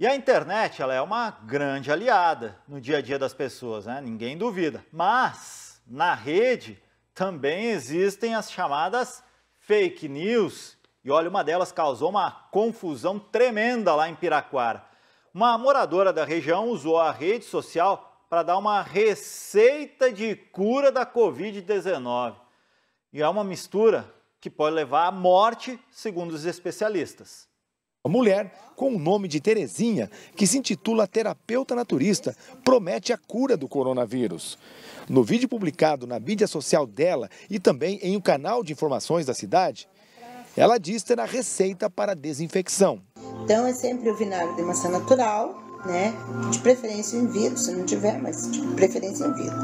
E a internet ela é uma grande aliada no dia a dia das pessoas, né? ninguém duvida. Mas na rede também existem as chamadas fake news. E olha, uma delas causou uma confusão tremenda lá em Piraquara. Uma moradora da região usou a rede social para dar uma receita de cura da Covid-19. E é uma mistura que pode levar à morte, segundo os especialistas mulher, com o nome de Terezinha, que se intitula terapeuta naturista, promete a cura do coronavírus. No vídeo publicado na mídia social dela e também em um canal de informações da cidade, ela diz ter a receita para desinfecção. Então é sempre o vinagre de maçã natural, né? De preferência em vidro, se não tiver, mas de preferência em vidro.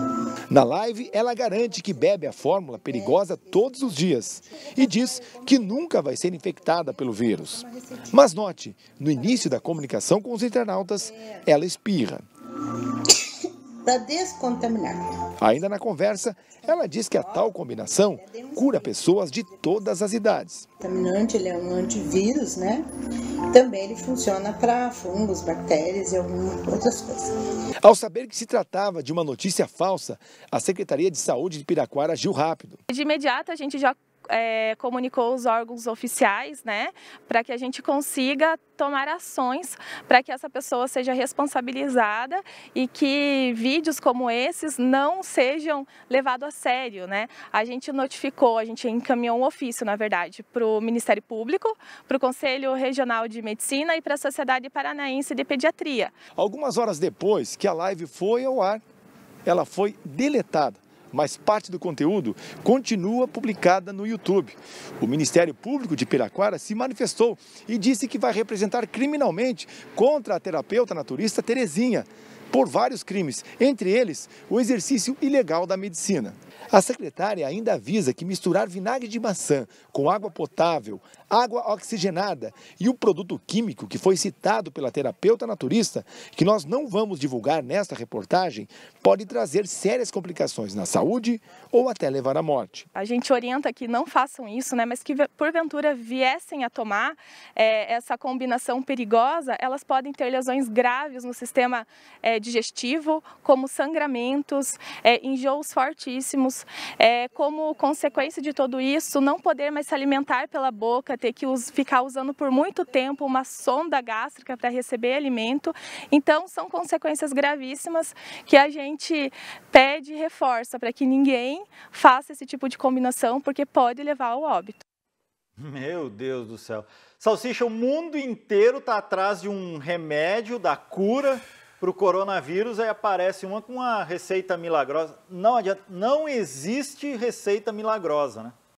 Na live, ela garante que bebe a fórmula perigosa todos os dias e diz que nunca vai ser infectada pelo vírus. Mas note, no início da comunicação com os internautas, ela espirra para descontaminar. Ainda na conversa, ela diz que a tal combinação cura pessoas de todas as idades. O contaminante ele é um antivírus, né? Também ele funciona para fungos, bactérias e algumas outras coisas. Ao saber que se tratava de uma notícia falsa, a Secretaria de Saúde de Piraquara agiu rápido. De imediato a gente já é, comunicou os órgãos oficiais, né, para que a gente consiga tomar ações para que essa pessoa seja responsabilizada e que vídeos como esses não sejam levados a sério, né? A gente notificou, a gente encaminhou um ofício, na verdade, para o Ministério Público, para o Conselho Regional de Medicina e para a Sociedade Paranaense de Pediatria. Algumas horas depois que a live foi ao ar, ela foi deletada mas parte do conteúdo continua publicada no YouTube. O Ministério Público de Piraquara se manifestou e disse que vai representar criminalmente contra a terapeuta naturista Terezinha por vários crimes, entre eles o exercício ilegal da medicina. A secretária ainda avisa que misturar vinagre de maçã com água potável, água oxigenada e o produto químico que foi citado pela terapeuta naturista, que nós não vamos divulgar nesta reportagem, pode trazer sérias complicações na saúde ou até levar à morte. A gente orienta que não façam isso, né? mas que porventura viessem a tomar é, essa combinação perigosa, elas podem ter lesões graves no sistema é, digestivo, como sangramentos, é, enjoos fortíssimos. É, como consequência de tudo isso, não poder mais se alimentar pela boca, ter que us ficar usando por muito tempo uma sonda gástrica para receber alimento. Então, são consequências gravíssimas que a gente pede e reforça para que ninguém faça esse tipo de combinação, porque pode levar ao óbito. Meu Deus do céu. Salsicha, o mundo inteiro está atrás de um remédio da cura para o coronavírus, aí aparece uma com uma receita milagrosa. Não adianta, não existe receita milagrosa, né?